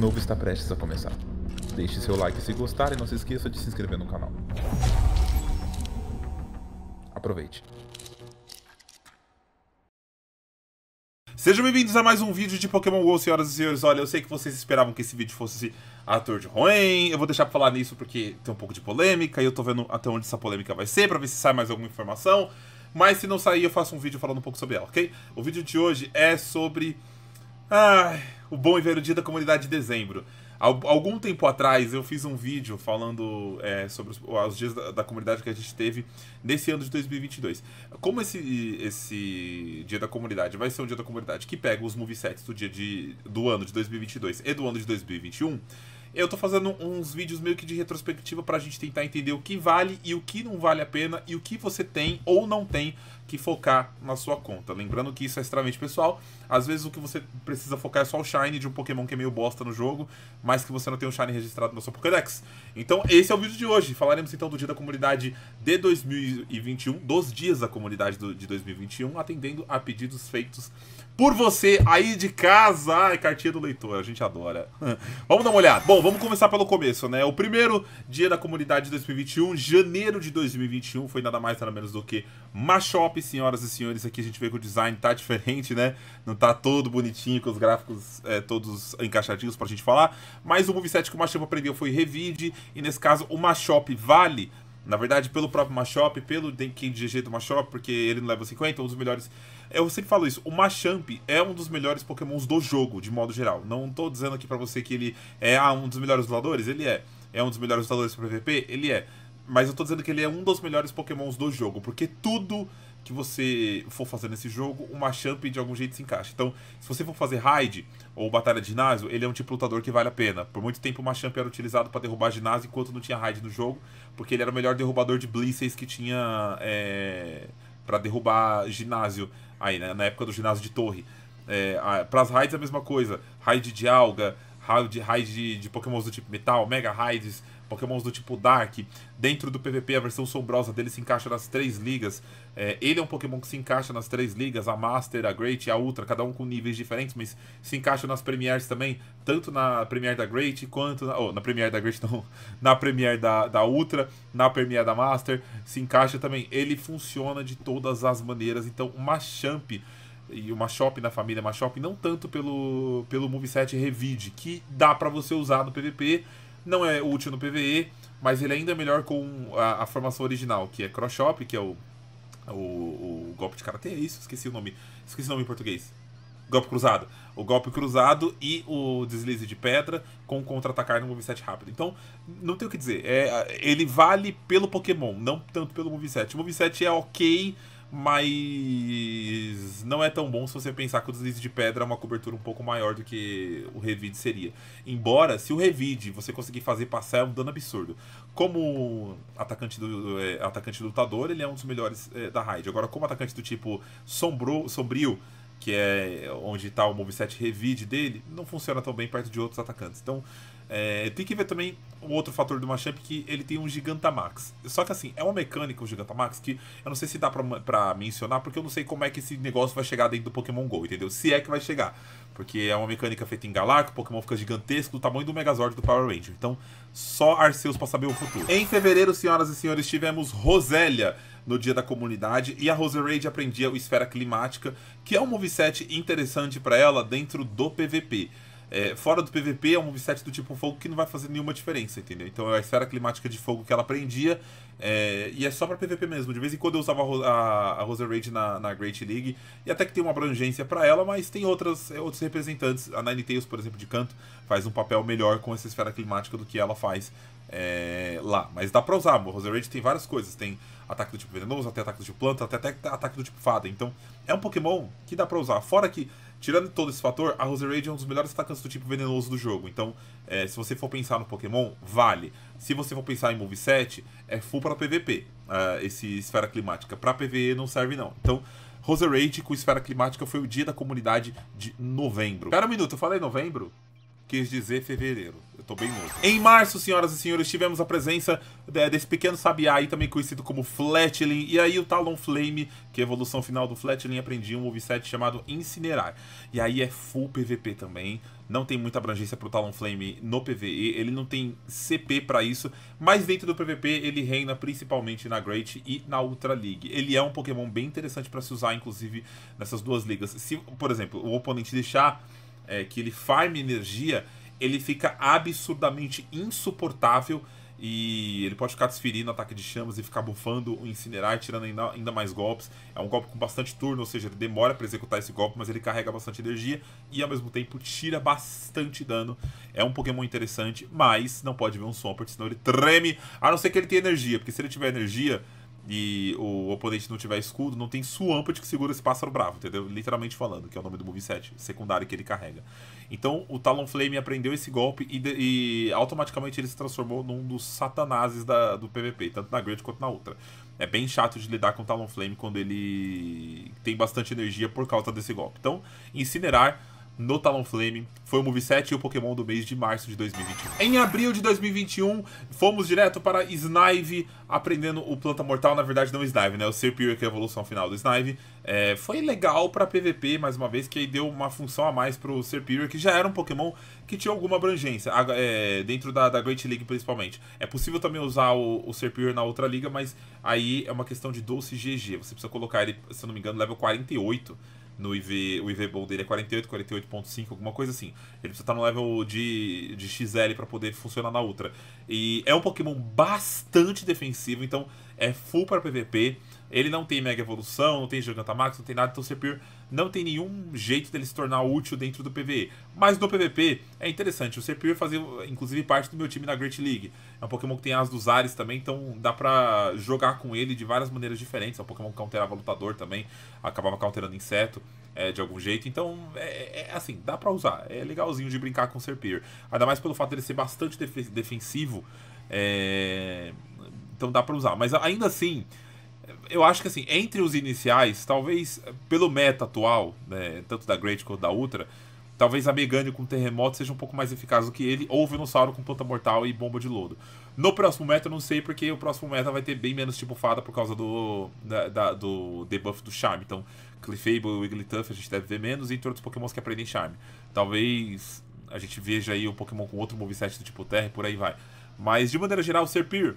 novo está prestes a começar. Deixe seu like se gostar e não se esqueça de se inscrever no canal. Aproveite. Sejam bem-vindos a mais um vídeo de Pokémon GO, senhoras e senhores. Olha, eu sei que vocês esperavam que esse vídeo fosse ator de ruim. Eu vou deixar pra falar nisso porque tem um pouco de polêmica e eu tô vendo até onde essa polêmica vai ser, pra ver se sai mais alguma informação. Mas se não sair, eu faço um vídeo falando um pouco sobre ela, ok? O vídeo de hoje é sobre ah, o bom e velho dia da comunidade de dezembro. Algum tempo atrás eu fiz um vídeo falando é, sobre os, os dias da, da, comunidade que a gente teve nesse ano de 2022. Como esse, esse dia da comunidade vai ser um dia da comunidade que pega os movesets do, dia de, do ano de 2022 e do ano de 2021, eu tô fazendo uns vídeos meio que de retrospectiva pra gente tentar entender o que vale e o que não vale a pena e o que você tem ou não tem que focar na sua conta. Lembrando que isso é extremamente pessoal. Às vezes o que você precisa focar é só o Shine de um Pokémon que é meio bosta no jogo, mas que você não tem um Shine registrado na sua Pokédex. Então esse é o vídeo de hoje. Falaremos então do dia da comunidade de 2021, dos dias da comunidade do, de 2021, atendendo a pedidos feitos por você aí de casa. Ai, cartinha do leitor, a gente adora. vamos dar uma olhada. Bom, vamos começar pelo começo, né? O primeiro dia da comunidade de 2021, janeiro de 2021, foi nada mais nada menos do que Mashop, senhoras e senhores, aqui a gente vê que o design tá diferente, né? Não tá todo bonitinho, com os gráficos é, todos encaixadinhos pra gente falar. Mas o moveset que o Mashop aprendeu foi Revide, e nesse caso o Mashop vale na verdade, pelo próprio Machop, pelo Denkin de GG do Machop, porque ele no level 50 é um dos melhores. Eu sempre falo isso, o Machamp é um dos melhores pokémons do jogo, de modo geral. Não tô dizendo aqui para você que ele é ah, um dos melhores lutadores, ele é. É um dos melhores lutadores pro PVP, ele é. Mas eu tô dizendo que ele é um dos melhores pokémons do jogo, porque tudo que você for fazer nesse jogo, uma champ de algum jeito se encaixa. Então, se você for fazer raid ou batalha de ginásio, ele é um tipo lutador que vale a pena. Por muito tempo, uma champ era utilizado para derrubar ginásio enquanto não tinha raid no jogo, porque ele era o melhor derrubador de blissey's que tinha é, para derrubar ginásio aí, né? na época do ginásio de torre. É, para as raids é a mesma coisa, raid de alga, raid, raid de, de pokémons do tipo metal, mega raids, Pokémons do tipo Dark. Dentro do PVP, a versão sombrosa dele se encaixa nas três ligas. É, ele é um Pokémon que se encaixa nas três ligas, a Master, a Great e a Ultra, cada um com níveis diferentes, mas se encaixa nas Premiers também, tanto na Premier da Great quanto na, oh, na da Great, não, na Premier da, da Ultra, na Premier da Master, se encaixa também. Ele funciona de todas as maneiras, então uma champ e uma shop na família, uma shop não tanto pelo pelo moveset revide, que dá para você usar no PVP não é útil no PVE, mas ele ainda é melhor com a, a formação original, que é Cross Shop, que é o, o, o golpe de karatê, é isso? Esqueci o nome. Esqueci o nome em português. Golpe cruzado. O golpe cruzado e o deslize de pedra com contra-atacar no moveset rápido. Então, não tem o que dizer. É, ele vale pelo Pokémon, não tanto pelo moveset. O moveset é ok mas não é tão bom se você pensar que o deslize de pedra é uma cobertura um pouco maior do que o revide seria. Embora, se o revide você conseguir fazer passar, é um dano absurdo. Como atacante do é, atacante lutador, ele é um dos melhores é, da raid. Agora, como atacante do tipo sombro, sombrio, que é onde está o moveset revide dele, não funciona tão bem perto de outros atacantes. Então, é, tem que ver também o outro fator do Machamp que ele tem um Gigantamax. Só que assim, é uma mecânica o Gigantamax que eu não sei se dá pra, pra mencionar, porque eu não sei como é que esse negócio vai chegar dentro do Pokémon GO, entendeu? Se é que vai chegar. Porque é uma mecânica feita em Galar, que o Pokémon fica gigantesco, do tamanho do Megazord do Power Ranger. Então, só Arceus pra saber o futuro. Em fevereiro, senhoras e senhores, tivemos Rosélia no dia da comunidade e a Roserade aprendia o Esfera Climática, que é um moveset interessante para ela dentro do PVP. É, fora do PVP, é um moveset do tipo fogo que não vai fazer nenhuma diferença, entendeu? Então é a esfera climática de fogo que ela prendia. É, e é só pra PVP mesmo. De vez em quando eu usava a, a, a Rage na, na, Great League. E até que tem uma abrangência para ela, mas tem outras, é, outros representantes. A Nine Tails, por exemplo, de canto, faz um papel melhor com essa esfera climática do que ela faz é, lá. Mas dá pra usar. A Rose Rage tem várias coisas. Tem ataque do tipo venenoso, até ataque do tipo planta, até, até ataque do tipo fada. Então é um Pokémon que dá pra usar. Fora que Tirando todo esse fator, a Roserade é um dos melhores atacantes do tipo venenoso do jogo. Então, é, se você for pensar no Pokémon, vale. Se você for pensar em moveset, é full para PVP. Uh, ah, esse esfera climática. Para PVE não serve, não. Então, Roserade com esfera climática foi o dia da comunidade de novembro. Pera um minuto, eu falei novembro? quis dizer fevereiro. Eu tô bem louco. Em março, senhoras e senhores, tivemos a presença é, desse pequeno sabiá aí, também conhecido como Flatling. E aí o Talon Flame, que é a evolução final do Flatling, aprendi um moveset chamado Incinerar. E aí é full PVP também. Não tem muita abrangência pro Talonflame no PvE, ele não tem CP para isso, mas dentro do PvP ele reina principalmente na Great e na Ultra League. Ele é um Pokémon bem interessante para se usar, inclusive, nessas duas ligas. Se, por exemplo, o oponente deixar é, que ele farme energia, ele fica absurdamente insuportável e ele pode ficar desferindo ataque de chamas e ficar bufando o incinerar tirando ainda, ainda mais golpes. É um golpe com bastante turno, ou seja, ele demora para executar esse golpe, mas ele carrega bastante energia e ao mesmo tempo tira bastante dano. É um Pokémon interessante, mas não pode ver um Swampert, senão ele treme, a não ser que ele tenha energia, porque se ele tiver energia, e o oponente não tiver escudo, não tem Swampert que segura esse pássaro bravo, entendeu? Literalmente falando, que é o nome do moveset secundário que ele carrega. Então o Talonflame aprendeu esse golpe e, e automaticamente ele se transformou num dos satanases da, do PVP, tanto na grande quanto na outra. É bem chato de lidar com o Talonflame quando ele tem bastante energia por causa desse golpe. Então, incinerar no Talonflame. Foi o moveset e o Pokémon do mês de março de 2021. Em abril de 2021, fomos direto para Snive, aprendendo o Planta Mortal. Na verdade, não Snive, né? O Serpir, que é a evolução final do Snive. É, foi legal para PVP, mais uma vez, que aí deu uma função a mais para o Serpir, que já era um Pokémon que tinha alguma abrangência, é, dentro da, da, Great League principalmente. É possível também usar o, o na outra liga, mas aí é uma questão de doce GG. Você precisa colocar ele, se eu não me engano, level 48 no IV, o IV bom dele é 48, 48.5, alguma coisa assim. Ele precisa estar tá no level de, de XL para poder funcionar na Ultra. E é um Pokémon bastante defensivo, então é full para PVP. Ele não tem Mega Evolução, não tem Gigantamax, não tem nada, então o Sepir não tem nenhum jeito dele se tornar útil dentro do PVE. Mas no PVP é interessante. O Serpir fazia, inclusive, parte do meu time na Great League. É um Pokémon que tem as dos ares também, então dá pra jogar com ele de várias maneiras diferentes. É um Pokémon que counterava lutador também, acabava counterando inseto. É, de algum jeito. Então, é, é, é assim, dá pra usar. É legalzinho de brincar com o Serpir. Ainda mais pelo fato dele ser bastante def defensivo. É... Então dá pra usar. Mas ainda assim, eu acho que assim, entre os iniciais, talvez pelo meta atual, né, tanto da Great quanto da Ultra, talvez a Megane com terremoto seja um pouco mais eficaz do que ele, ou o Venossauro com planta mortal e bomba de lodo. No próximo meta eu não sei, porque o próximo meta vai ter bem menos tipo fada por causa do, da, da, do debuff do charme. Então, Clefable e Wigglytuff a gente deve ver menos, e entre outros pokémons que aprendem charme. Talvez a gente veja aí um pokémon com outro moveset do tipo terra e por aí vai. Mas de maneira geral, o Serpir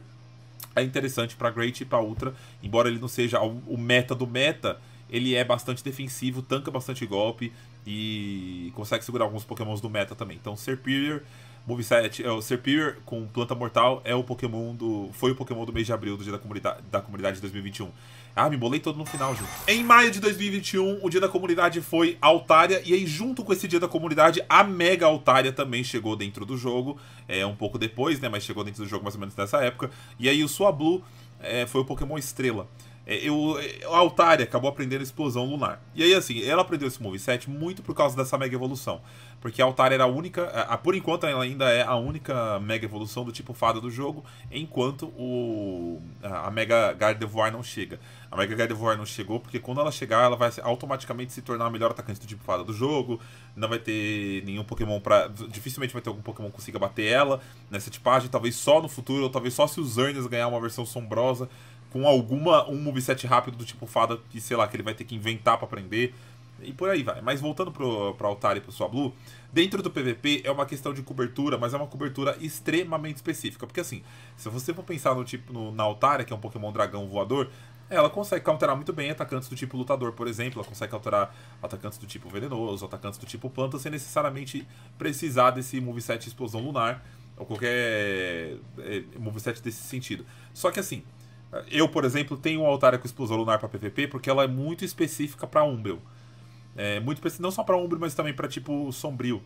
é interessante para Great e para Ultra, embora ele não seja o meta do meta, ele é bastante defensivo, tanca bastante golpe e consegue segurar alguns pokémons do meta também. Então Serperior, moveset, é, o Serperior com planta mortal é o Pokémon do foi o Pokémon do mês de abril do dia da comunidade da comunidade de 2021. Ah, me bolei todo no final, gente. Em maio de 2021, o Dia da Comunidade foi Altária, e aí junto com esse Dia da Comunidade, a Mega Altária também chegou dentro do jogo, é um pouco depois, né, mas chegou dentro do jogo mais ou menos nessa época, e aí o Sua Blue é, foi o Pokémon Estrela. É, eu, é, a Altaria acabou aprendendo a explosão lunar. E aí, assim, ela aprendeu esse moveset muito por causa dessa mega evolução. Porque a Altaria era a única. A, a, por enquanto, ela ainda é a única mega evolução do tipo fada do jogo, enquanto o, a, a Mega Gardevoir não chega. A Mega Gardevoir não chegou, porque quando ela chegar, ela vai automaticamente se tornar a melhor atacante do tipo fada do jogo. Não vai ter nenhum Pokémon pra. Dificilmente vai ter algum Pokémon que consiga bater ela nessa tipagem. Talvez só no futuro, ou talvez só se os Zernias ganhar uma versão sombrosa com alguma um moveset rápido do tipo fada que, sei lá, que ele vai ter que inventar para aprender. E por aí vai. Mas voltando pro, pro Altar e pro sua Blue, dentro do PVP é uma questão de cobertura, mas é uma cobertura extremamente específica. Porque assim, se você for pensar no tipo no, na Altaria, que é um Pokémon dragão voador, ela consegue counterar muito bem atacantes do tipo lutador, por exemplo. Ela consegue counterar atacantes do tipo venenoso, atacantes do tipo planta, sem necessariamente precisar desse moveset explosão lunar ou qualquer é, moveset desse sentido. Só que assim, eu, por exemplo, tenho um altar com explosão lunar para PVP porque ela é muito específica para Umbel. É muito específica, não só para Umbel, mas também para tipo sombrio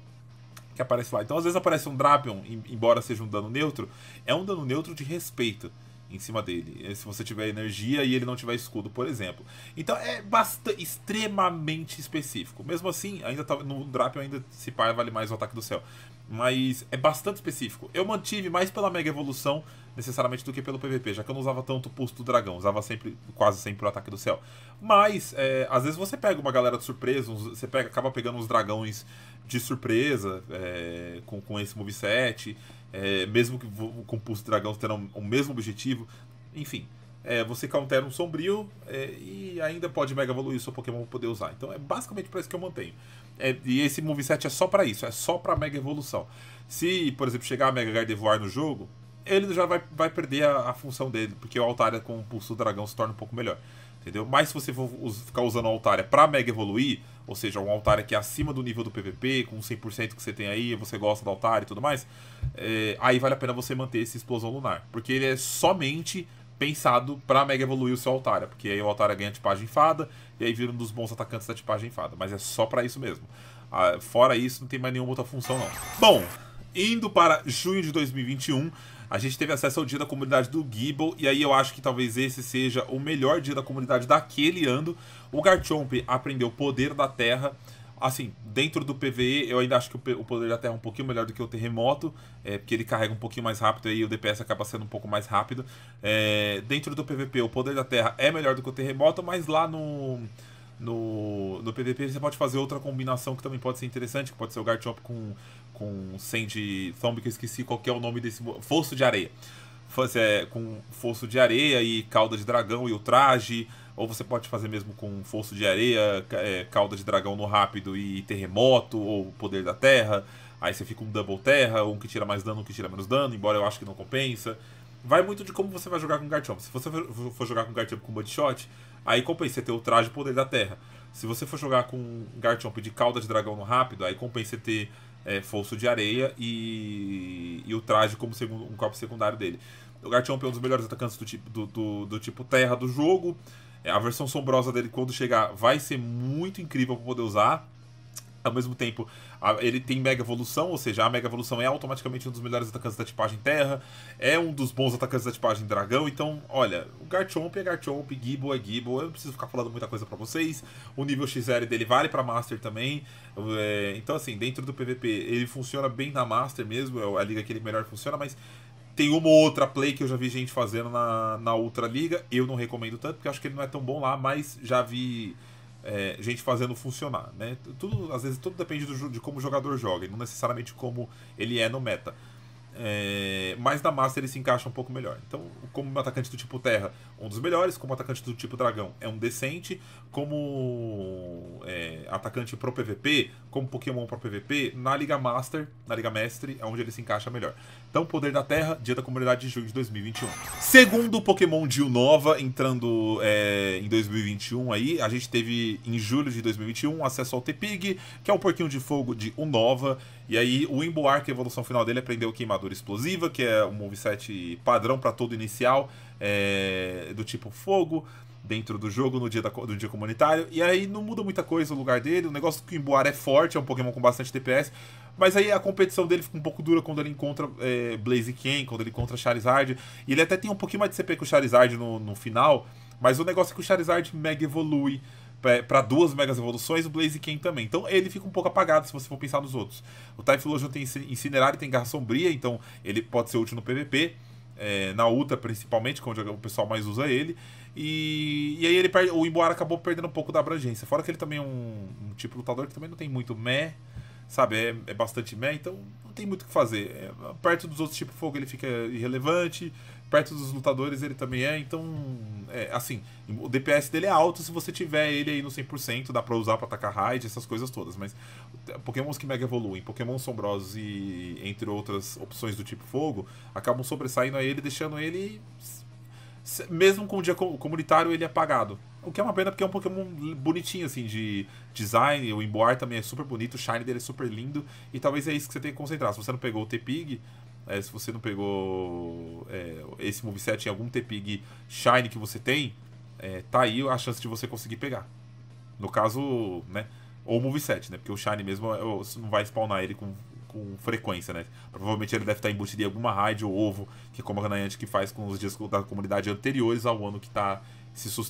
que aparece lá. Então, às vezes aparece um Drapion, embora seja um dano neutro, é um dano neutro de respeito em cima dele. É, se você tiver energia e ele não tiver escudo, por exemplo. Então é bastante, extremamente específico. Mesmo assim, ainda tá, no Drapion ainda se par vale mais o ataque do céu. Mas é bastante específico. Eu mantive mais pela Mega Evolução, necessariamente, do que pelo PVP, já que eu não usava tanto o pulso do dragão, usava sempre, quase sempre o ataque do céu. Mas, é, às vezes você pega uma galera de surpresa, você pega, acaba pegando uns dragões de surpresa é, com, com esse moveset é, mesmo que o Compulso Dragão terão o mesmo objetivo. Enfim, é, você countera um sombrio é, e ainda pode mega evoluir o seu Pokémon para poder usar. Então é basicamente para isso que eu mantenho. É, e esse moveset é só para isso, é só para mega evolução. Se, por exemplo, chegar a Mega Gardevoir no jogo, ele já vai, vai perder a, a função dele, porque o Altaria com o Pulso do Dragão se torna um pouco melhor entendeu? Mas se você for ficar usando uma altar para mega evoluir, ou seja, um altar que é acima do nível do PVP, com 100% que você tem aí, você gosta da altar e tudo mais, é, aí vale a pena você manter esse Explosão Lunar, porque ele é somente pensado para mega evoluir o seu altar, porque aí o altária ganha tipagem fada, e aí vira um dos bons atacantes da tipagem fada, mas é só para isso mesmo. Ah, fora isso, não tem mais nenhuma outra função não. Bom, indo para junho de 2021, a gente teve acesso ao dia da comunidade do Gible, e aí eu acho que talvez esse seja o melhor dia da comunidade daquele ano. O Garchomp aprendeu o poder da terra. Assim, dentro do PVE, eu ainda acho que o poder da terra é um pouquinho melhor do que o terremoto, é, porque ele carrega um pouquinho mais rápido e o DPS acaba sendo um pouco mais rápido. É, dentro do PVP, o poder da terra é melhor do que o terremoto, mas lá no no, no PVP você pode fazer outra combinação que também pode ser interessante, que pode ser o Garchomp com com Sandy Zombie, que eu esqueci qual é o nome desse. Fosso de Areia. Fazer, é, com Fosso de Areia e Cauda de Dragão e o traje. Ou você pode fazer mesmo com Fosso de Areia, é, Cauda de Dragão no Rápido e Terremoto, ou Poder da Terra. Aí você fica um Double Terra, um que tira mais dano, um que tira menos dano, embora eu acho que não compensa. Vai muito de como você vai jogar com Garchomp. Se você for jogar com Garchomp com Mudshot, aí compensa ter o traje Poder da Terra. Se você for jogar com Garchomp de Cauda de Dragão no Rápido, aí compensa ter é, Fosso de Areia e, e o Traje como segundo, um copo secundário dele. O Garchomp é um dos melhores atacantes do tipo, do, do, do tipo terra do jogo. É, a versão sombrosa dele, quando chegar, vai ser muito incrível para poder usar. Ao mesmo tempo, ele tem Mega Evolução, ou seja, a Mega Evolução é automaticamente um dos melhores atacantes da tipagem Terra, é um dos bons atacantes da tipagem Dragão, então, olha, o Garchomp é Garchomp, Gibo é Gibo, eu não preciso ficar falando muita coisa para vocês, o nível XL dele vale para Master também, é, então assim, dentro do PVP ele funciona bem na Master mesmo, é a liga que ele melhor funciona, mas tem uma ou outra play que eu já vi gente fazendo na, na outra liga, eu não recomendo tanto, porque acho que ele não é tão bom lá, mas já vi é, gente fazendo funcionar, né? Tudo, às vezes tudo depende do, de como o jogador joga e não necessariamente como ele é no meta. É, mas na massa ele se encaixa um pouco melhor. Então, como um atacante do tipo Terra, um dos melhores, como atacante do tipo dragão é um decente, como é, atacante pro PVP, como Pokémon pro PVP, na Liga Master, na Liga Mestre, é onde ele se encaixa melhor. Então, Poder da Terra, dia da comunidade de junho de 2021. Segundo Pokémon Gil Nova, entrando é, em 2021 aí, a gente teve em julho de 2021 acesso ao Tepig, que é um porquinho de fogo de Unova, e aí o Imbuar, que a evolução final dele, aprendeu é Queimadura Explosiva, que é um moveset padrão para todo inicial, é, do tipo fogo dentro do jogo no dia, da, do dia comunitário. E aí não muda muita coisa o lugar dele. O negócio que Kimboar é forte, é um Pokémon com bastante DPS. Mas aí a competição dele fica um pouco dura quando ele encontra é, Blaziken, quando ele encontra Charizard. E ele até tem um pouquinho mais de CP com o Charizard no, no final. Mas o negócio é que o Charizard mega evolui para duas megas evoluções, o Blaziken também. Então ele fica um pouco apagado se você for pensar nos outros. O Typhlosion tem Incinerário e tem Garra Sombria, então ele pode ser útil no PVP é, na Uta principalmente, quando é onde o pessoal mais usa ele. E, e aí ele perde, o Imbuara acabou perdendo um pouco da abrangência. Fora que ele também é um, um tipo lutador que também não tem muito mé sabe? É, é bastante mé então não tem muito o que fazer. É, perto dos outros tipos de fogo ele fica irrelevante perto dos lutadores ele também é, então, é, assim, o DPS dele é alto se você tiver ele aí no 100%, dá pra usar pra atacar raid, essas coisas todas, mas pokémons que mega evoluem, pokémons sombrosos e entre outras opções do tipo fogo, acabam sobressaindo a ele, deixando ele, mesmo com o dia comunitário, ele é apagado. O que é uma pena porque é um Pokémon bonitinho, assim, de design. O Emboar também é super bonito, o Shine dele é super lindo. E talvez é isso que você tem que concentrar. Se você não pegou o T-Pig, é, se você não pegou é, esse moveset em algum t Shine que você tem, é, tá aí a chance de você conseguir pegar. No caso, né? Ou moveset, né? Porque o Shine mesmo é, não vai spawnar ele com, com frequência, né? Provavelmente ele deve estar embutido em alguma raid ou ovo, que é como a Ganayante que faz com os dias da comunidade anteriores ao ano que tá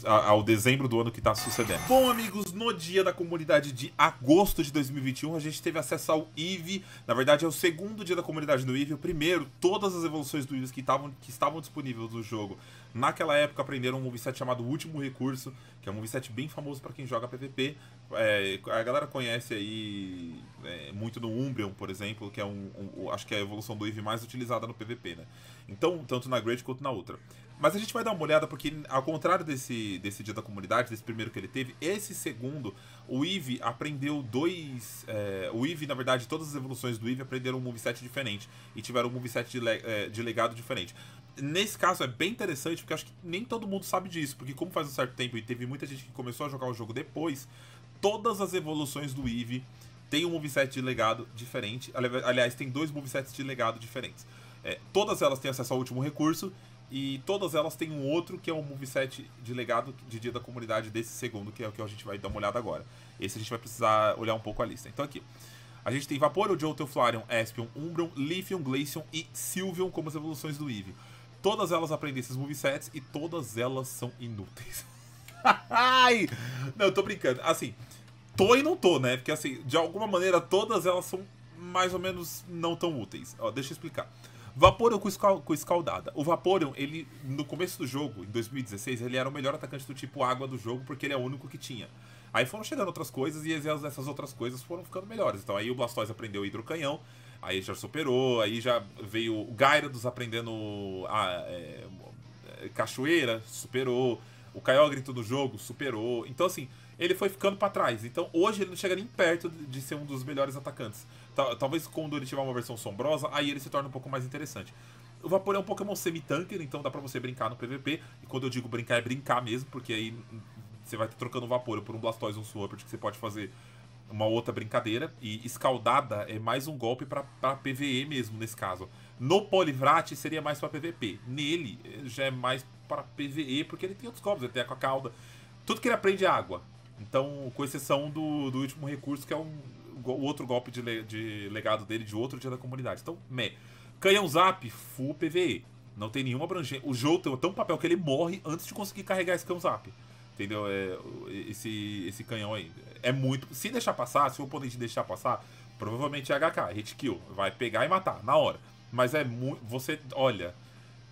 ao dezembro do ano que está sucedendo. Bom, amigos, no dia da comunidade de agosto de 2021, a gente teve acesso ao Eve. Na verdade, é o segundo dia da comunidade do Eve. O primeiro, todas as evoluções do Eve que, tavam, que estavam disponíveis no jogo naquela época aprenderam um moveset chamado Último Recurso, que é um moveset bem famoso para quem joga PVP. É, a galera conhece aí é, muito no Umbreon, por exemplo, que é um, um, acho que é a evolução do Eve mais utilizada no PVP, né? Então, tanto na Great quanto na outra. Mas a gente vai dar uma olhada, porque ao contrário desse, desse dia da comunidade, desse primeiro que ele teve, esse segundo, o Eve aprendeu dois. É, o Eve, na verdade, todas as evoluções do Eve aprenderam um moveset diferente e tiveram um moveset de, é, de legado diferente. Nesse caso é bem interessante, porque acho que nem todo mundo sabe disso, porque como faz um certo tempo e teve muita gente que começou a jogar o jogo depois todas as evoluções do Eve tem um moveset de legado diferente. Aliás, tem dois movesets de legado diferentes. É, todas elas têm acesso ao último recurso e todas elas têm um outro que é um moveset de legado de dia da comunidade desse segundo, que é o que a gente vai dar uma olhada agora. Esse a gente vai precisar olhar um pouco a lista. Então aqui, a gente tem Vapor, Jolteon, Flareon, Espion, Umbreon, Leafeon, Glaceon e Sylveon como as evoluções do Eve. Todas elas aprendem esses movesets e todas elas são inúteis. Ai! Não, tô brincando. Assim, tô e não tô, né? Porque assim, de alguma maneira todas elas são mais ou menos não tão úteis. Ó, deixa eu explicar. Vaporeon com, escal com escaldada. O Vaporeon, ele, no começo do jogo, em 2016, ele era o melhor atacante do tipo água do jogo, porque ele é o único que tinha. Aí foram chegando outras coisas e essas outras coisas foram ficando melhores. Então aí o Blastoise aprendeu o hidrocanhão, aí já superou, aí já veio o Gyarados aprendendo a é, cachoeira, superou. O Kyogre do jogo superou. Então assim, ele foi ficando para trás. Então hoje ele não chega nem perto de ser um dos melhores atacantes. Talvez quando ele tiver uma versão sombrosa, aí ele se torna um pouco mais interessante. O Vapor é um Pokémon semi-tanker, então dá pra você brincar no PVP. E quando eu digo brincar, é brincar mesmo, porque aí você vai trocando o Vapor por um Blastoise ou um Swapert, que você pode fazer uma outra brincadeira. E escaldada é mais um golpe para PVE mesmo, nesse caso. No Polivrate seria mais para PVP. Nele eh, já é mais para PVE, porque ele tem outros golpes, ele tem com a cauda. Tudo que ele aprende é água. Então, com exceção do, do último recurso, que é um, o outro golpe de, de legado dele de outro dia da comunidade. Então, meh. Canhão Zap, full PVE. Não tem nenhuma abrangência. O jogo tem tão papel que ele morre antes de conseguir carregar esse canhão Zap. Entendeu? É, esse, esse canhão aí. É muito. Se deixar passar, se o oponente deixar passar, provavelmente é HK, hit kill. Vai pegar e matar na hora. Mas é muito. Você, olha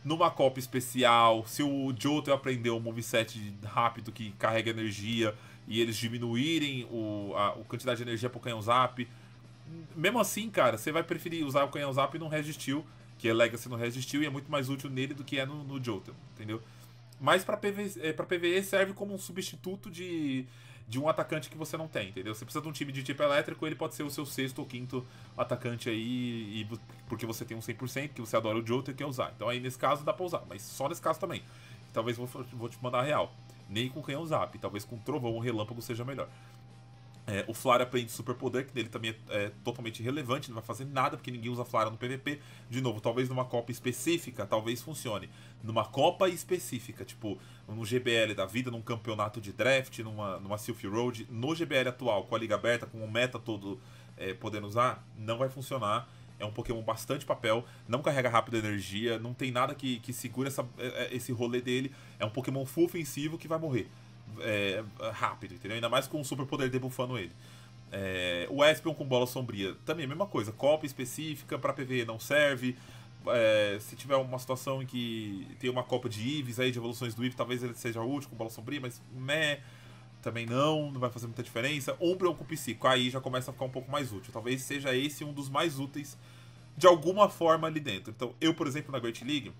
numa Copa especial, se o Johto aprender um moveset rápido que carrega energia, e eles diminuírem o, a, a quantidade de energia pro canhão zap. Mesmo assim, cara, você vai preferir usar o canhão zap no resistil, que é Legacy no resistil e é muito mais útil nele do que é no, no Jotun, entendeu? Mas para PV, é, PVE serve como um substituto de, de um atacante que você não tem, entendeu? Você precisa de um time de tipo elétrico, ele pode ser o seu sexto ou quinto atacante aí, e, porque você tem um 100%, que você adora o Jotun e quer usar. Então aí nesse caso dá pra usar, mas só nesse caso também. Talvez vou, vou te mandar a real nem com canhão zap. Talvez com trovão ou relâmpago seja melhor. É, o Flare aprende superpoder, que dele também é, é, totalmente relevante não vai fazer nada porque ninguém usa Flare no PVP. De novo, talvez numa Copa específica, talvez funcione. Numa Copa específica, tipo, no GBL da vida, num campeonato de draft, numa, numa Silph Road, no GBL atual, com a liga aberta, com o meta todo é, podendo usar, não vai funcionar. É um Pokémon bastante papel, não carrega rápido energia, não tem nada que, que segura essa, é, é, esse rolê dele. É um Pokémon full ofensivo que vai morrer é, rápido, entendeu? Ainda mais com o super poder debuffando ele. É, o Espion com bola sombria também a mesma coisa, copa específica para PVE não serve. É, se tiver uma situação em que tem uma copa de Ives aí, de evoluções do Ives, talvez ele seja útil com bola sombria, mas meh também não, não vai fazer muita diferença. umbro é um com aí já começa a ficar um pouco mais útil. Talvez seja esse um dos mais úteis de alguma forma ali dentro. Então, eu, por exemplo, na Great League,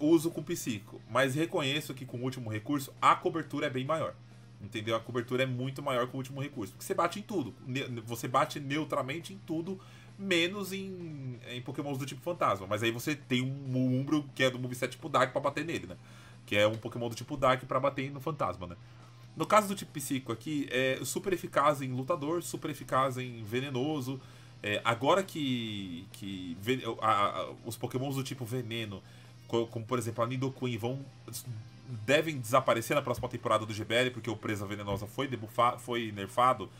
uso com psico, mas reconheço que com o último recurso a cobertura é bem maior. Entendeu? A cobertura é muito maior com o último recurso. Porque você bate em tudo. Você bate neutramente em tudo, menos em, em pokémons do tipo fantasma. Mas aí você tem um Umbro que é do moveset tipo Dark pra bater nele, né? Que é um pokémon do tipo Dark pra bater no fantasma, né? No caso do tipo psíquico aqui, é super eficaz em lutador, super eficaz em venenoso. É, agora que, que a, a, os pokémons do tipo veneno, como, como por exemplo a Nidoqueen, vão, devem desaparecer na próxima temporada do GBL, porque o Presa Venenosa foi, foi nerfado,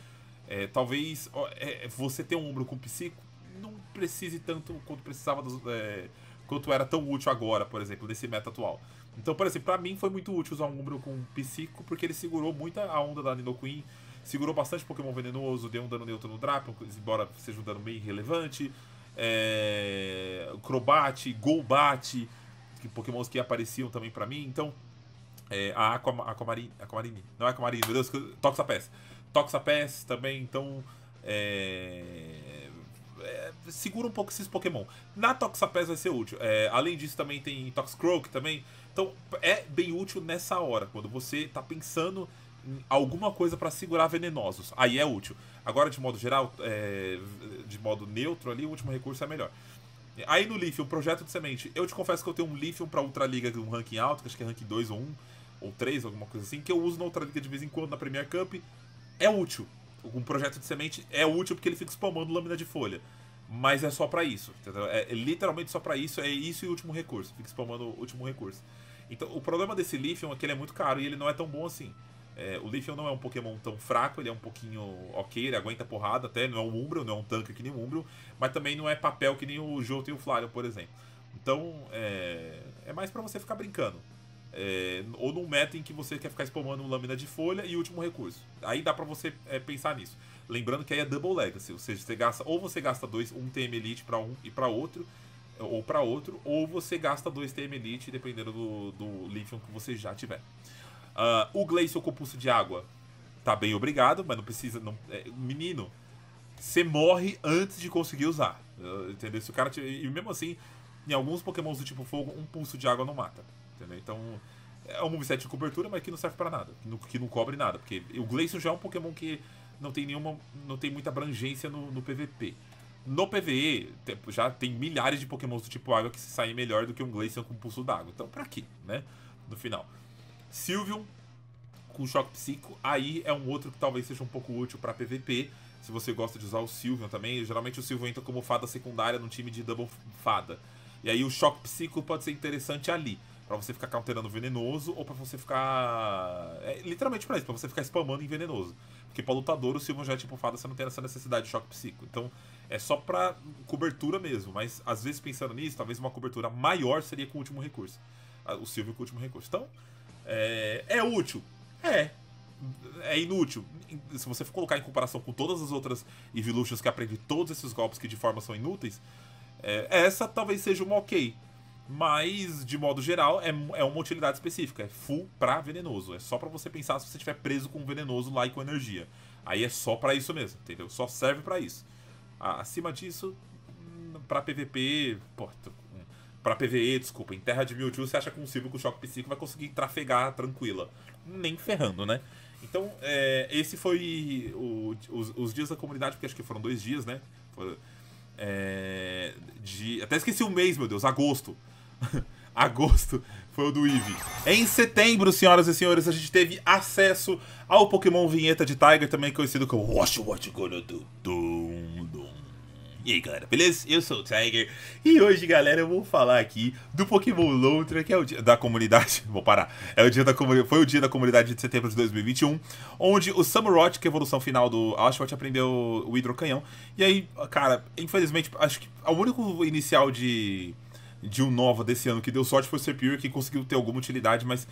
é, talvez é, você ter um ombro com psico não precise tanto quanto precisava dos, é, quanto era tão útil agora, por exemplo, nesse meta atual. Então, por exemplo, pra mim foi muito útil usar um Umbreon com Psico, porque ele segurou muito a onda da Nidoqueen, segurou bastante Pokémon venenoso, deu um dano neutro no Drapion, embora seja um dano meio irrelevante. É... Crobat, Golbat, que Pokémons que apareciam também para mim. Então, é, a Aquam Aquamarine, Aquamarine, não é Aquamarine, meu Deus, Toxapex. Toxapex também, então. É... É, segura um pouco esses Pokémon. Na Toxapex vai ser útil. É, além disso, também tem Toxcroak também então é bem útil nessa hora, quando você está pensando em alguma coisa para segurar venenosos. Aí é útil. Agora, de modo geral, é, de modo neutro ali, o último recurso é melhor. Aí no o projeto de semente. Eu te confesso que eu tenho um leaf pra Ultraliga de um ranking alto, que acho que é ranking 2 ou 1, um, ou 3, alguma coisa assim, que eu uso na Ultraliga de vez em quando, na Premier Cup. É útil. Um projeto de semente é útil porque ele fica spamando lâmina de folha. Mas é só para isso, entendeu? É, é literalmente só para isso, é isso e último recurso. Fica spamando último recurso. Então, o problema desse Leafeon é que ele é muito caro e ele não é tão bom assim. É, o Leafeon não é um Pokémon tão fraco, ele é um pouquinho ok, ele aguenta porrada até, não é um Umbro, não é um tanque que nem um Umbro, mas também não é papel que nem o Jolteon e o Flareon, por exemplo. Então, é, é mais para você ficar brincando. É, ou num meta em que você quer ficar spamando lâmina de folha e último recurso. Aí dá para você é, pensar nisso. Lembrando que aí é Double Legacy, ou seja, você gasta, ou você gasta dois, um TM Elite para um e para outro, ou para outro, ou você gasta 2TM Elite, dependendo do, do Lithium que você já tiver. Uh, o Glacial com pulso de água tá bem obrigado, mas não precisa. Não, é, menino, você morre antes de conseguir usar. Eh, entendeu? Se o cara tiver, E mesmo assim, em alguns pokémons do tipo fogo, um pulso de água não mata. Entendeu? Então. É um moveset de cobertura, mas que não serve para nada. Que não cobre nada. Porque o Glacial já é um Pokémon que não tem nenhuma. não tem muita abrangência no, no PVP. No PVE, já tem milhares de pokémons do tipo água que se saem melhor do que um Glaceon com pulso d'água. Então, pra quê, né? No final. Sylveon com choque psíquico, aí é um outro que talvez seja um pouco útil para PVP. Se você gosta de usar o Sylveon também, geralmente o Sylveon entra como fada secundária num time de double fada. E aí o choque psíquico pode ser interessante ali para você ficar counterando venenoso ou para você ficar. É, literalmente para isso, pra você ficar spamando em venenoso. Porque pra lutador o Sylvan já é tipo fada, você não tem essa necessidade de choque psíquico. Então é só para cobertura mesmo. Mas às vezes pensando nisso, talvez uma cobertura maior seria com o último recurso. Ah, o Silvio com o último recurso. Então, é, é útil? É. É inútil. Se você for colocar em comparação com todas as outras Evolutions que aprende todos esses golpes que de forma são inúteis, é, essa talvez seja uma ok. Mas, de modo geral, é, é uma utilidade específica. É full pra venenoso. É só para você pensar se você estiver preso com um venenoso lá e com energia. Aí é só para isso mesmo, entendeu? Só serve para isso. Ah, acima disso, hum, para PVP, para PVE, desculpa, em Terra de Mewtwo você acha que um Silvio com Choque Psíquico vai conseguir trafegar tranquila. Nem ferrando, né? Então, é, esse foi o, os, os, dias da comunidade, porque acho que foram dois dias, né? Foi, é, de, até esqueci o mês, meu Deus, agosto. agosto foi o do Eevee. Em setembro, senhoras e senhores, a gente teve acesso ao Pokémon Vinheta de Tiger, também conhecido como Watch What You Gonna Do. do. E aí galera, beleza? Eu sou o Tiger e hoje galera eu vou falar aqui do Pokémon Lontra, que é o dia da comunidade, vou parar, é o dia da comunidade, foi o dia da comunidade de setembro de 2021, onde o Samurott, que é a evolução final do Ashwat, aprendeu o hidrocanhão, e aí, cara, infelizmente, acho que o único inicial de de um Nova desse ano que deu sorte foi o Serpure, que conseguiu ter alguma utilidade, mas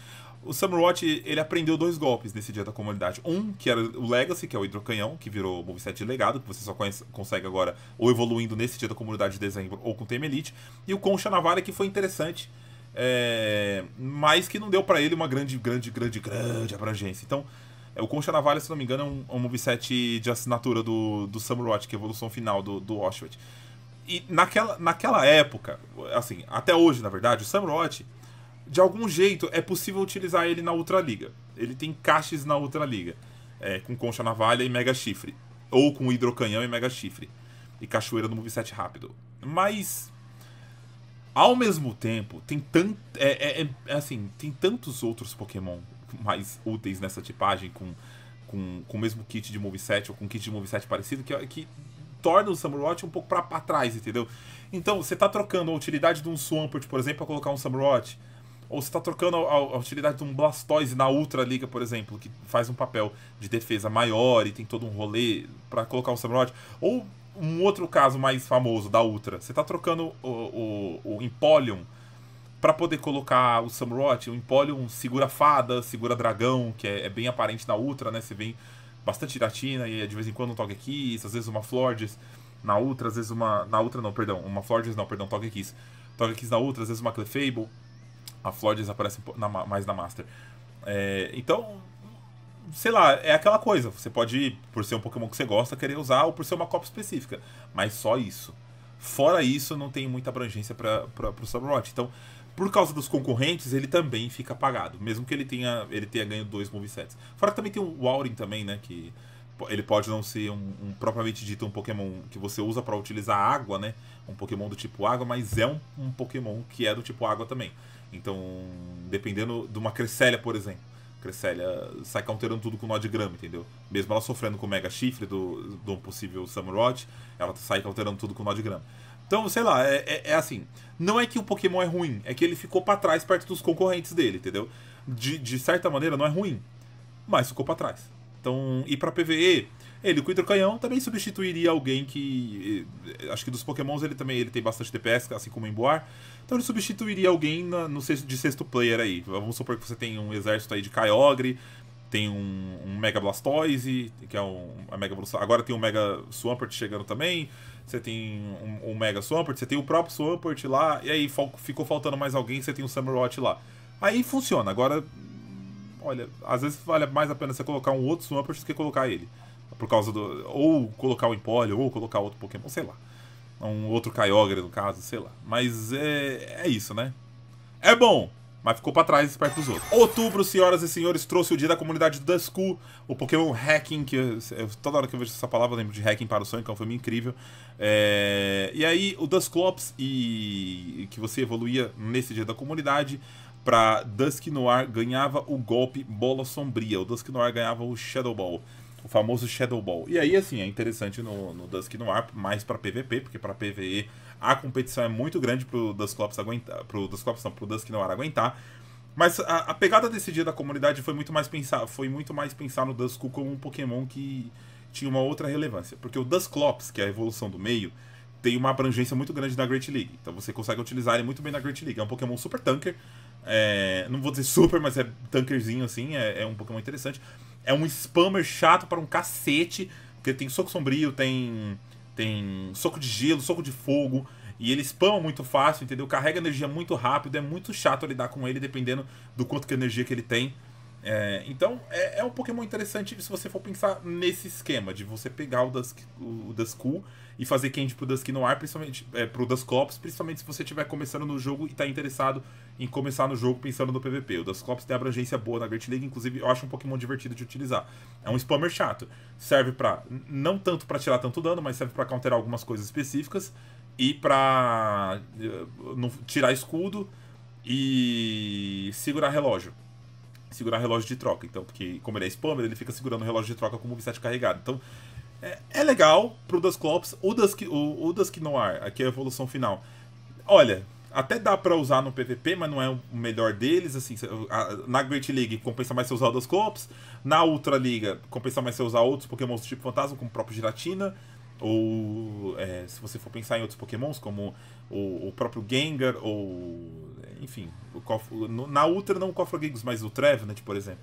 o Samurott, ele aprendeu dois golpes nesse dia da comunidade. Um, que era o Legacy, que é o hidrocanhão, que virou o moveset de legado, que você só conhece, consegue agora ou evoluindo nesse dia da comunidade de dezembro ou com o Tame Elite. E o Concha Navalha, que foi interessante, é... mas que não deu para ele uma grande, grande, grande, grande abrangência. Então, é, o Concha Navalha, se não me engano, é um, é um moveset de assinatura do, do Samurott, que é a evolução final do, do Auschwitz. E naquela, naquela época, assim, até hoje, na verdade, o Samurott de algum jeito é possível utilizar ele na Liga Ele tem caches na Ultraliga, é, com concha navalha e mega chifre, ou com hidrocanhão e mega chifre, e cachoeira no moveset rápido. Mas ao mesmo tempo, tem tant é, é, é, é, assim, tem tantos outros Pokémon mais úteis nessa tipagem com com, com o mesmo kit de moveset ou com kit de moveset parecido que, que torna o Samurott um pouco para trás, entendeu? Então, você tá trocando a utilidade de um Swampert, por exemplo, para colocar um Samurott ou você está trocando a, a, utilidade de um Blastoise na Ultra Liga, por exemplo, que faz um papel de defesa maior e tem todo um rolê para colocar o Samurott. Ou um outro caso mais famoso da Ultra, você está trocando o, o, o Empoleon para poder colocar o Samurott. O Empoleon segura fada, segura dragão, que é, é aparente na Ultra, né? Você vem bastante iratina e de vez em quando um aqui às vezes uma Florges na Ultra, às vezes uma. Na Ultra não, perdão, uma Florges não, perdão, toque aqui na Ultra, às vezes uma Clefable. A Flores aparece na, mais na Master. É, então, sei lá, é aquela coisa. Você pode, por ser um Pokémon que você gosta, querer usar ou por ser uma copa específica. Mas só isso. Fora isso, não tem muita abrangência para o Sabrot. Então, por causa dos concorrentes, ele também fica apagado. Mesmo que ele tenha, ele tenha ganho dois movesets. Fora que também tem o Aurin também, né? Que ele pode não ser um, um, propriamente dito um Pokémon que você usa para utilizar água, né? Um Pokémon do tipo água, mas é um, um Pokémon que é do tipo água também. Então, dependendo de uma Cresselia, por exemplo. Cresselia sai counterando tudo com nó de grama, entendeu? Mesmo ela sofrendo com o Mega Chifre do, do possível Samurott, ela sai counterando tudo com nó de grama. Então, sei lá, é, é, é, assim. Não é que o Pokémon é ruim, é que ele ficou para trás perto dos concorrentes dele, entendeu? De, de certa maneira, não é ruim, mas ficou para trás. Então, e para PVE, ele, com o Canhão, também substituiria alguém que. Eh, acho que dos Pokémons ele também ele tem bastante DPS, assim como o Emboar. Então ele substituiria alguém na, no sexto, de sexto player aí. Vamos supor que você tem um exército aí de Kyogre, tem um, um Mega Blastoise, que é um, a Mega Agora tem um Mega Swampert chegando também. Você tem um, um Mega Swampert, você tem o próprio Swampert lá, e aí ficou faltando mais alguém, você tem o um Samurott lá. Aí funciona. Agora, olha, às vezes vale mais a pena você colocar um outro Swampert do que colocar ele por causa do. Ou colocar o Empoleon, ou colocar outro Pokémon, sei lá. Um outro Kyogre, no caso, sei lá. Mas é, é isso, né? É bom, mas ficou para trás perto dos outros. Outubro, senhoras e senhores, trouxe o dia da comunidade Dusku, o Pokémon Hacking, que eu, eu, toda hora que eu vejo essa palavra eu lembro de Hacking para o Sonho, que é um filme incrível. É, e aí, o Dusclops, e, que você evoluía nesse dia da comunidade, para Dusk Noir ganhava o golpe Bola Sombria, o Dusk Noir ganhava o Shadow Ball. O famoso Shadow Ball. E aí, assim, é interessante no, no Dusk Noir, mais para PVP, porque para PVE a competição é muito grande pro Dusclops aguentar. Pro Dusclops não, pro Dusk Noir aguentar. Mas a, a, pegada desse dia da comunidade foi muito mais pensar, foi muito mais pensar no Dusku como um Pokémon que tinha uma outra relevância, porque o Dusclops, que é a evolução do meio, tem uma abrangência muito grande na Great League. Então você consegue utilizar ele muito bem na Great League. É um Pokémon super tanker. É, não vou dizer super, mas é tankerzinho assim, é, é um Pokémon interessante. É um spammer chato para um cacete, porque tem soco sombrio, tem tem soco de gelo, soco de fogo, e ele spama muito fácil, entendeu? Carrega energia muito rápido, é muito chato lidar com ele, dependendo do quanto que energia que ele tem. É, então, é, é, um Pokémon interessante se você for pensar nesse esquema, de você pegar o, das, o Duskull e fazer candy pro Dusk no ar, principalmente é, pro Duskops, principalmente se você estiver começando no jogo e tá interessado em começar no jogo pensando no PVP. O Duskops tem abrangência boa na Great League, inclusive eu acho um Pokémon divertido de utilizar. É um spammer chato, serve para não tanto para tirar tanto dano, mas serve para counterar algumas coisas específicas e pra uh, tirar escudo e segurar relógio segurar relógio de troca. Então, porque como ele é spammer, ele fica segurando o relógio de troca com o moveset carregado. Então, é, é, legal pro Das o ou das, que, ou, ou das que aqui é a evolução final. Olha, até dá para usar no PVP, mas não é o melhor deles. Assim, na Great League compensa mais você usar o das Na Ultra Liga compensa mais você usar outros Pokémon do tipo Fantasma, como o próprio Giratina. Ou é, se você for pensar em outros Pokémons, como o, o próprio Gengar, ou. Enfim, o na Ultra não o Cofragigos, mas o Trevenant, por exemplo.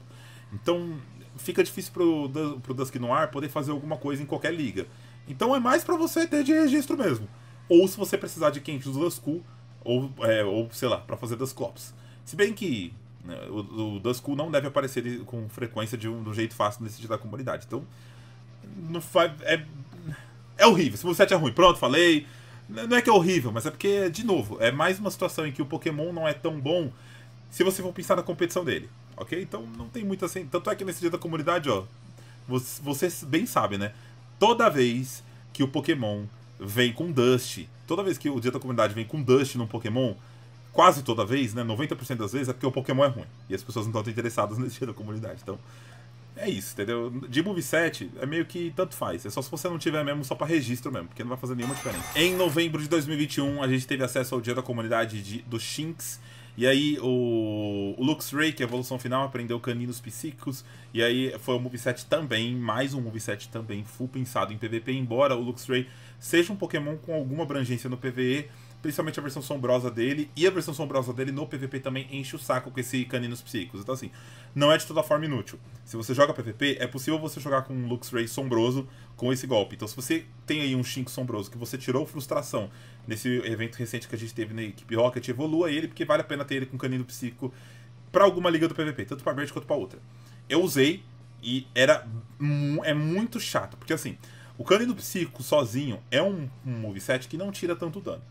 Então, fica difícil pro, pro Dusk Noir poder fazer alguma coisa em qualquer liga. Então é mais para você ter de registro mesmo. Ou se você precisar de quente do Dusku, ou, é, ou sei lá, para fazer Dusk Se bem que né, o, o Dusku não deve aparecer com frequência de um, de um jeito fácil nesse dia da comunidade. Então, não faz, é, é horrível. Se você é ruim, pronto, falei. Não é que é horrível, mas é porque, de novo, é mais uma situação em que o Pokémon não é tão bom se você for pensar na competição dele ok? Então não tem muita... Assim. Tanto é que nesse dia da comunidade, ó, vocês bem sabem, né? Toda vez que o Pokémon vem com Dust, toda vez que o dia da comunidade vem com Dust num Pokémon, quase toda vez, né? 90% das vezes é porque o Pokémon é ruim. E as pessoas não estão tão interessadas nesse dia da comunidade. Então, é isso, entendeu? De Move 7 é meio que tanto faz. É só se você não tiver mesmo só para registro mesmo, porque não vai fazer nenhuma diferença. Em novembro de 2021, a gente teve acesso ao dia da comunidade de, do Shinx. E aí o, o é a Evolução Final, aprendeu Caninos Psíquicos. E aí foi um moveset também, mais um moveset também, full pensado em PVP, embora o Luxray seja um Pokémon com alguma abrangência no PVE principalmente a versão sombrosa dele, e a versão sombrosa dele no PVP também enche o saco com esse caninos psíquicos. Então, assim, não é de toda forma inútil. Se você joga PVP, é possível você jogar com um Luxray sombroso com esse golpe. Então, se você tem aí um Shinko sombroso que você tirou frustração nesse evento recente que a gente teve na equipe Rocket, evolua ele, porque vale a pena ter ele com canino psíquico para alguma liga do PVP, tanto para verde quanto para outra. Eu usei e era é muito chato, porque assim, o canino psíquico sozinho é um, um moveset que não tira tanto dano.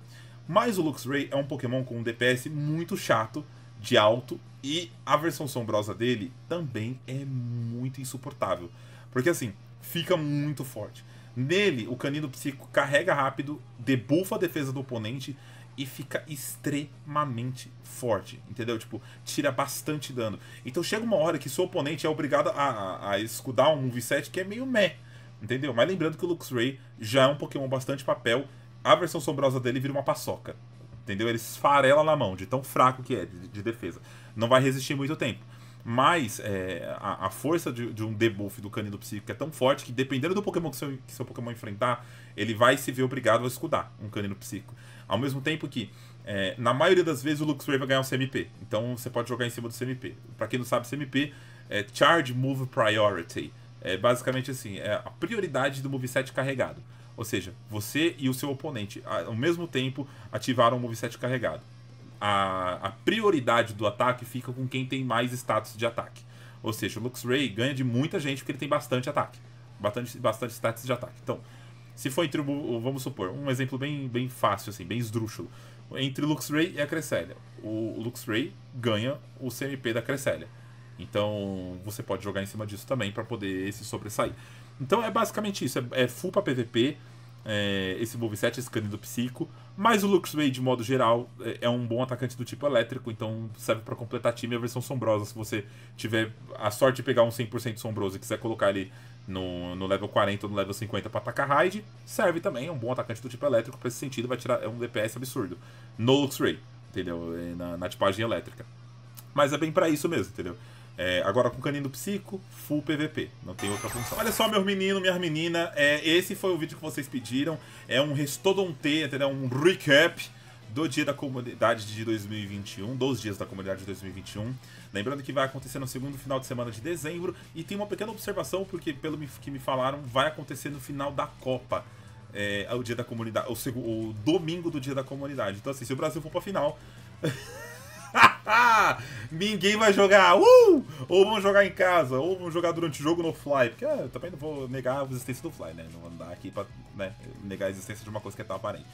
Mas o Luxray é um Pokémon com um DPS muito chato, de alto, e a versão sombrosa dele também é muito insuportável. Porque assim, fica muito forte. Nele, o Canino Psíquico carrega rápido, debufa a defesa do oponente e fica extremamente forte, entendeu? Tipo, tira bastante dano. Então chega uma hora que seu oponente é obrigado a, a, a escudar um V7 que é meio meh, entendeu? Mas lembrando que o Luxray já é um Pokémon bastante papel a versão sombrosa dele vira uma paçoca. Entendeu? Ele esfarela na mão, de tão fraco que é de, de defesa. Não vai resistir muito tempo. Mas é, a, a, força de, de, um debuff do canino Psíquico é tão forte que, dependendo do Pokémon que seu, que seu Pokémon enfrentar, ele vai se ver obrigado a escudar um canino Psíquico. Ao mesmo tempo que, é, na maioria das vezes, o Luxray vai ganhar um CMP. Então você pode jogar em cima do CMP. Para quem não sabe, CMP é Charge Move Priority. É basicamente assim, é a prioridade do moveset carregado. Ou seja, você e o seu oponente, ao mesmo tempo, ativaram o moveset carregado. A, a prioridade do ataque fica com quem tem mais status de ataque. Ou seja, o Luxray ganha de muita gente porque ele tem bastante ataque. Bastante, bastante status de ataque. Então, se for entre o, vamos supor, um exemplo bem, bem fácil, assim, bem esdrúxulo. Entre Luxray e a Cresselia. O Luxray ganha o CMP da Cresselia. Então você pode jogar em cima disso também para poder se sobressair. Então é basicamente isso, é, é full pra PVP, é, esse moveset, esse do psico, mas o Luxray, de modo geral, é, é, um bom atacante do tipo elétrico, então serve para completar time a versão sombrosa, se você tiver a sorte de pegar um 100% sombroso e quiser colocar ele no, no level 40 ou no level 50 para atacar raid, serve também, é um bom atacante do tipo elétrico, pra esse sentido vai tirar, é um DPS absurdo, no Luxray, entendeu, é, na, na tipagem elétrica. Mas é bem para isso mesmo, entendeu? É, agora com Canino Psico, full PVP, não tem outra função. Olha só, meus meninos, minhas meninas, é, esse foi o vídeo que vocês pediram. É um restodonte, entendeu? Um recap do dia da comunidade de 2021, dos dias da comunidade de 2021. Lembrando que vai acontecer no segundo final de semana de dezembro e tem uma pequena observação, porque pelo que me falaram, vai acontecer no final da Copa. É, o dia da comunidade, o, o domingo do dia da comunidade. Então, assim, se o Brasil for pra final. Ah, ninguém vai jogar! Uh! Ou vamos jogar em casa, ou vamos jogar durante o jogo no Fly. Porque é, também não vou negar a existência do Fly, né? Não andar aqui pra né, negar a existência de uma coisa que é tão aparente.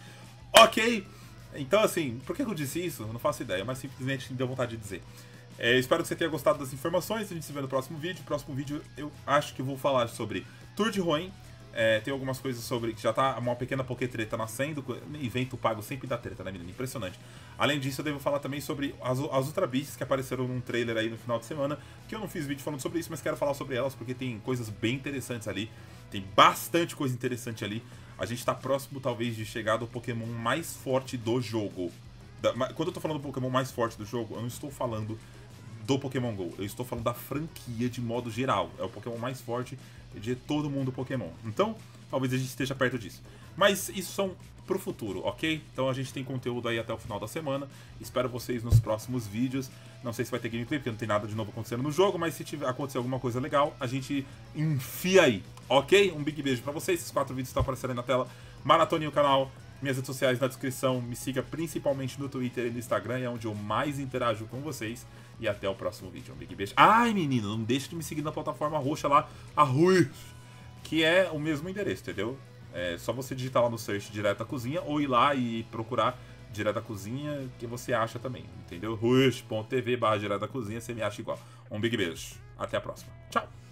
Ok! Então, assim, por que eu disse isso? não faço ideia, mas simplesmente deu vontade de dizer. É, espero que você tenha gostado das informações. A gente se vê no próximo vídeo. No próximo vídeo eu acho que vou falar sobre Tour de Ruim. É, tem algumas coisas sobre. Já tá uma pequena Poké treta nascendo. Evento pago sempre dá treta, né, menina? Impressionante. Além disso, eu devo falar também sobre as, as Ultra Beasts que apareceram num trailer aí no final de semana, que eu não fiz vídeo falando sobre isso, mas quero falar sobre elas porque tem coisas bem interessantes ali. Tem bastante coisa interessante ali. A gente tá próximo, talvez, de chegar do Pokémon mais forte do jogo. Da, quando eu tô falando do Pokémon mais forte do jogo, eu não estou falando do Pokémon GO. Eu estou falando da franquia de modo geral. É o Pokémon mais forte de todo mundo Pokémon. Então, talvez a gente esteja perto disso. Mas isso são pro futuro, ok? Então a gente tem conteúdo aí até o final da semana. Espero vocês nos próximos vídeos. Não sei se vai ter gameplay, porque não tem nada de novo acontecendo no jogo, mas se tiver, acontecer alguma coisa legal, a gente enfia aí, ok? Um big beijo para vocês. Esses quatro vídeos estão aparecendo aí na tela. Maratone o canal, minhas redes sociais na descrição. Me siga principalmente no Twitter e no Instagram, é onde eu mais interajo com vocês. E até o próximo vídeo. Um big beijo. Ai, menino, não deixe de me seguir na plataforma roxa lá, a Rui, que é o mesmo endereço, entendeu? É só você digitar lá no search direto à cozinha ou ir lá e procurar direto à cozinha que você acha também, entendeu? rush.tv barra direto à cozinha, você me acha igual. Um big beijo, até a próxima. Tchau!